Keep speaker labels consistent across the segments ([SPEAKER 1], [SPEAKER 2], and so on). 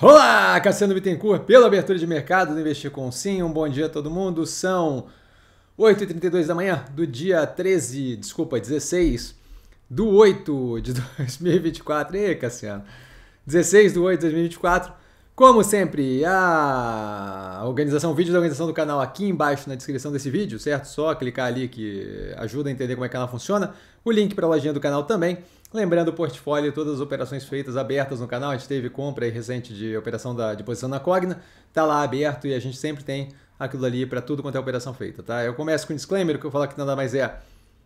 [SPEAKER 1] Olá, Cassiano Bittencourt, pela abertura de mercado do Investir com Sim. Um bom dia a todo mundo. São 8h32 da manhã do dia 13, desculpa, 16 do 8 de 2024. E Cassiano, 16 do 8 de 2024. Como sempre, a organização, o vídeo da organização do canal aqui embaixo na descrição desse vídeo, certo? Só clicar ali que ajuda a entender como é que ela funciona. O link para a lojinha do canal também. Lembrando o portfólio, todas as operações feitas abertas no canal, a gente teve compra recente de operação da, de posição na Cogna, tá lá aberto e a gente sempre tem aquilo ali para tudo quanto é operação feita, tá? Eu começo com um disclaimer, que eu falo que nada mais é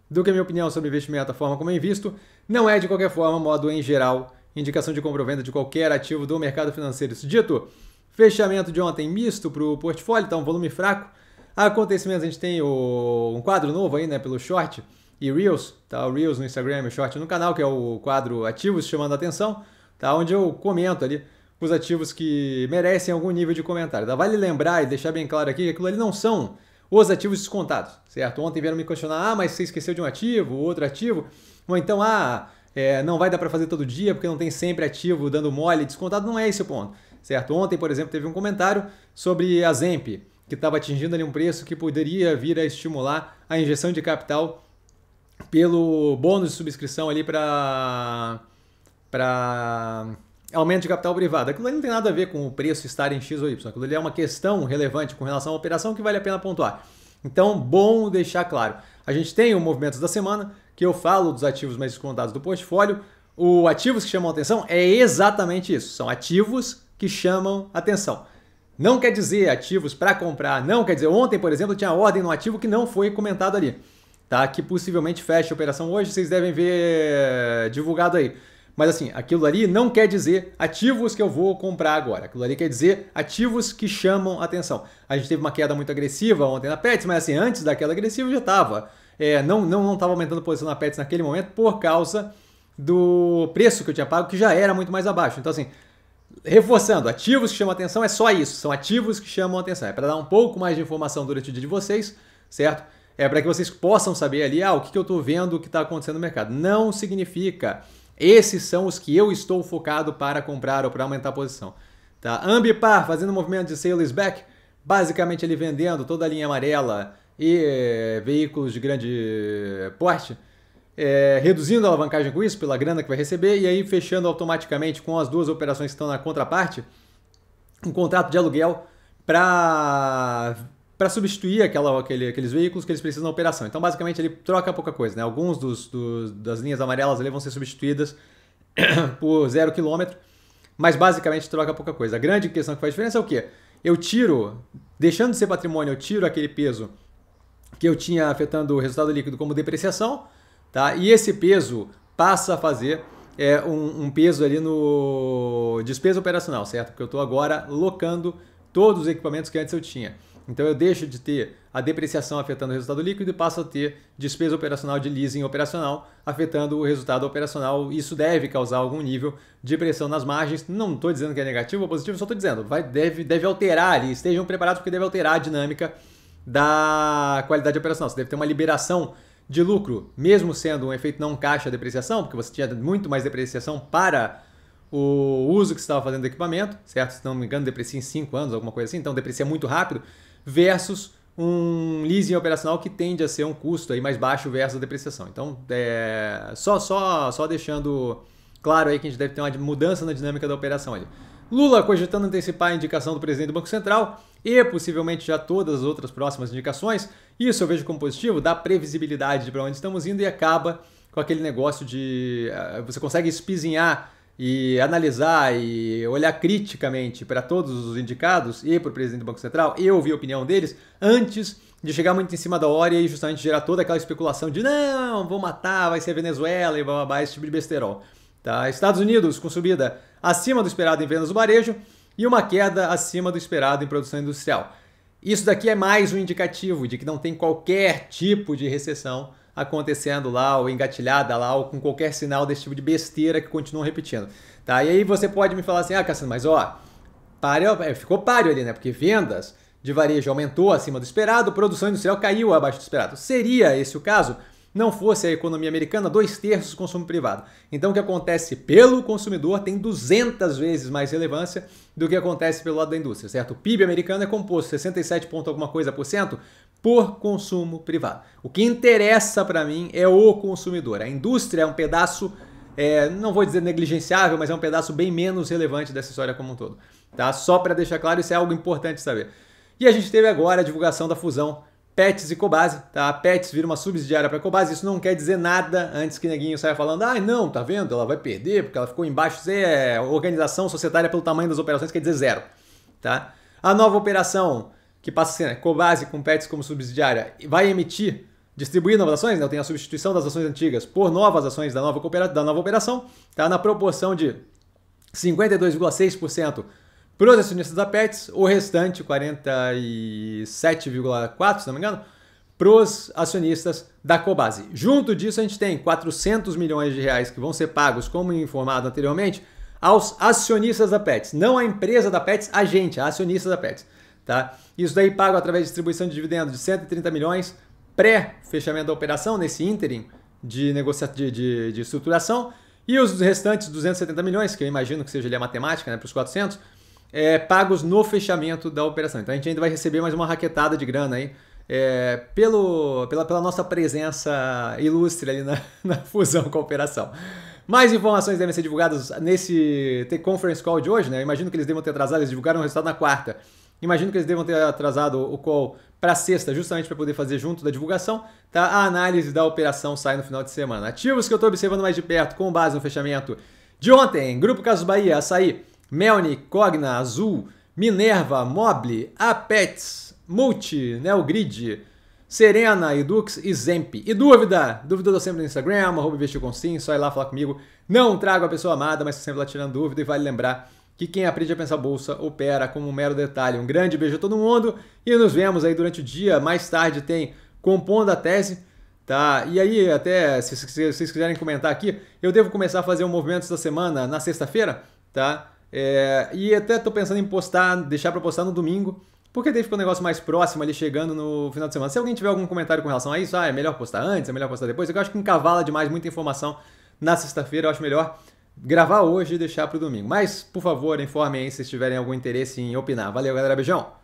[SPEAKER 1] do que a minha opinião sobre investimento, a forma como eu é invisto, não é de qualquer forma, modo em geral, indicação de compra ou venda de qualquer ativo do mercado financeiro. Isso dito, fechamento de ontem misto para o portfólio, tá um volume fraco. Acontecimentos, a gente tem o, um quadro novo aí, né, pelo short, e Reels, tá? O Reels no Instagram, o Short no canal, que é o quadro Ativos Chamando a Atenção, tá? Onde eu comento ali os ativos que merecem algum nível de comentário. Tá? Vale lembrar e deixar bem claro aqui que aquilo ali não são os ativos descontados, certo? Ontem vieram me questionar, ah, mas você esqueceu de um ativo, outro ativo, ou então, ah, é, não vai dar para fazer todo dia porque não tem sempre ativo dando mole, descontado, não é esse o ponto, certo? Ontem, por exemplo, teve um comentário sobre a Zemp, que estava atingindo ali um preço que poderia vir a estimular a injeção de capital pelo bônus de subscrição ali para para aumento de capital privado. Aquilo ali não tem nada a ver com o preço estar em X ou Y. Aquilo ali é uma questão relevante com relação à operação que vale a pena pontuar. Então, bom deixar claro. A gente tem o Movimentos da Semana, que eu falo dos ativos mais descontados do portfólio. O ativos que chamam atenção é exatamente isso. São ativos que chamam atenção. Não quer dizer ativos para comprar, não quer dizer. Ontem, por exemplo, tinha ordem no ativo que não foi comentado ali tá? Que possivelmente feche a operação hoje, vocês devem ver eh, divulgado aí. Mas assim, aquilo ali não quer dizer ativos que eu vou comprar agora. Aquilo ali quer dizer ativos que chamam atenção. A gente teve uma queda muito agressiva ontem na Pets, mas assim, antes daquela agressiva já estava. É, eh, não estava não, não aumentando a posição na Pets naquele momento por causa do preço que eu tinha pago, que já era muito mais abaixo. Então assim, reforçando, ativos que chamam atenção é só isso. São ativos que chamam atenção. É para dar um pouco mais de informação durante o dia de vocês, certo? é para que vocês possam saber ali ah, o que, que eu estou vendo, o que está acontecendo no mercado. Não significa esses são os que eu estou focado para comprar ou para aumentar a posição. Tá? Ambipar fazendo movimento de sales back, basicamente ele vendendo toda a linha amarela e é, veículos de grande porte, é, reduzindo a alavancagem com isso pela grana que vai receber e aí fechando automaticamente com as duas operações que estão na contraparte um contrato de aluguel para para substituir aquela, aquele, aqueles veículos que eles precisam da operação. Então, basicamente, ele troca pouca coisa. Né? Alguns dos, dos, das linhas amarelas ali vão ser substituídas por zero quilômetro, mas basicamente troca pouca coisa. A grande questão que faz diferença é o quê? Eu tiro, deixando de ser patrimônio, eu tiro aquele peso que eu tinha afetando o resultado líquido como depreciação, tá? e esse peso passa a fazer é, um, um peso ali no despesa operacional, certo? Porque eu estou agora locando todos os equipamentos que antes eu tinha. Então eu deixo de ter a depreciação afetando o resultado líquido e passo a ter despesa operacional de leasing operacional afetando o resultado operacional. Isso deve causar algum nível de pressão nas margens. Não estou dizendo que é negativo ou positivo, só estou dizendo, vai, deve, deve alterar ali. Estejam preparados porque deve alterar a dinâmica da qualidade operacional. Você deve ter uma liberação de lucro, mesmo sendo um efeito não caixa depreciação, porque você tinha muito mais depreciação para o uso que você estava fazendo do equipamento, certo? Se não me engano, deprecia em 5 anos, alguma coisa assim, então deprecia muito rápido, versus um leasing operacional que tende a ser um custo aí mais baixo versus a depreciação. Então, é, só, só, só deixando claro aí que a gente deve ter uma mudança na dinâmica da operação ali. Lula cogitando antecipar a indicação do presidente do Banco Central e possivelmente já todas as outras próximas indicações. Isso eu vejo como positivo, dá previsibilidade para onde estamos indo e acaba com aquele negócio de eh, você consegue espizinhar e analisar e olhar criticamente para todos os indicados e para o presidente do Banco Central e ouvir a opinião deles antes de chegar muito em cima da hora e justamente gerar toda aquela especulação de não, vou matar, vai ser a Venezuela e blá, esse tipo de besterol. Tá? Estados Unidos com subida acima do esperado em vendas do varejo e uma queda acima do esperado em produção industrial. Isso daqui é mais um indicativo de que não tem qualquer tipo de recessão acontecendo lá, ou engatilhada lá, ou com qualquer sinal desse tipo de besteira que continuam repetindo. Tá? E aí você pode me falar assim, ah, Cassino, mas ó, páreo, é, ficou páreo ali, né? Porque vendas de varejo aumentou acima do esperado, produção industrial caiu abaixo do esperado. Seria esse o caso? Não fosse a economia americana, dois terços do consumo privado. Então, o que acontece pelo consumidor tem 200 vezes mais relevância do que acontece pelo lado da indústria, certo? O PIB americano é composto 67 ponto alguma coisa por cento por consumo privado. O que interessa para mim é o consumidor. A indústria é um pedaço, é, não vou dizer negligenciável, mas é um pedaço bem menos relevante dessa história como um todo. Tá? Só para deixar claro, isso é algo importante saber. E a gente teve agora a divulgação da fusão Pets e Cobase, tá? A Pets vira uma subsidiária para Cobase, isso não quer dizer nada antes que neguinho saia falando, ah, não, tá vendo? Ela vai perder porque ela ficou embaixo, isso é organização societária pelo tamanho das operações, quer dizer zero, tá? A nova operação que passa a ser né, Cobase com Pets como subsidiária, vai emitir, distribuir novas ações, né? tem a substituição das ações antigas por novas ações da nova, da nova operação, tá na proporção de 52,6% para os acionistas da Pets, o restante, 47,4%, se não me engano, para os acionistas da Cobase. Junto disso, a gente tem 400 milhões de reais que vão ser pagos, como informado anteriormente, aos acionistas da Pets. Não a empresa da Pets, a gente, a acionista da Pets. Tá? Isso daí pago através de distribuição de dividendos de 130 milhões pré-fechamento da operação, nesse ínterim de, negocia de, de, de estruturação. E os restantes 270 milhões, que eu imagino que seja ali a matemática, né, para os 400, é, pagos no fechamento da operação. Então a gente ainda vai receber mais uma raquetada de grana aí, é, pelo, pela, pela nossa presença ilustre ali na, na fusão com a operação. Mais informações devem ser divulgadas nesse conference call de hoje, né? Eu imagino que eles devam ter atrasado, eles divulgaram o resultado na quarta. Imagino que eles devam ter atrasado o call para sexta, justamente para poder fazer junto da divulgação, tá? A análise da operação sai no final de semana. Ativos que eu estou observando mais de perto, com base no fechamento de ontem: Grupo Casos Bahia, Açaí, Melni, Cogna, Azul, Minerva, Mobile, Apets, Multi, Neogrid, Serena, Edux e Zemp. E dúvida? Dúvida eu sempre no Instagram, arroba investir com sim, só ir lá falar comigo. Não trago a pessoa amada, mas sempre lá tirando dúvida e vale lembrar que quem aprende a pensar bolsa opera como um mero detalhe. Um grande beijo a todo mundo e nos vemos aí durante o dia. Mais tarde tem Compondo a Tese. Tá? E aí, até se, se vocês quiserem comentar aqui, eu devo começar a fazer um movimento da semana na sexta-feira, tá? É, e até estou pensando em postar, deixar para postar no domingo, porque daí ficar um negócio mais próximo ali chegando no final de semana. Se alguém tiver algum comentário com relação a isso, ah, é melhor postar antes, é melhor postar depois, é eu acho que encavala demais muita informação na sexta-feira, eu acho melhor gravar hoje e deixar para o domingo. Mas, por favor, informem aí se tiverem algum interesse em opinar. Valeu, galera. Beijão!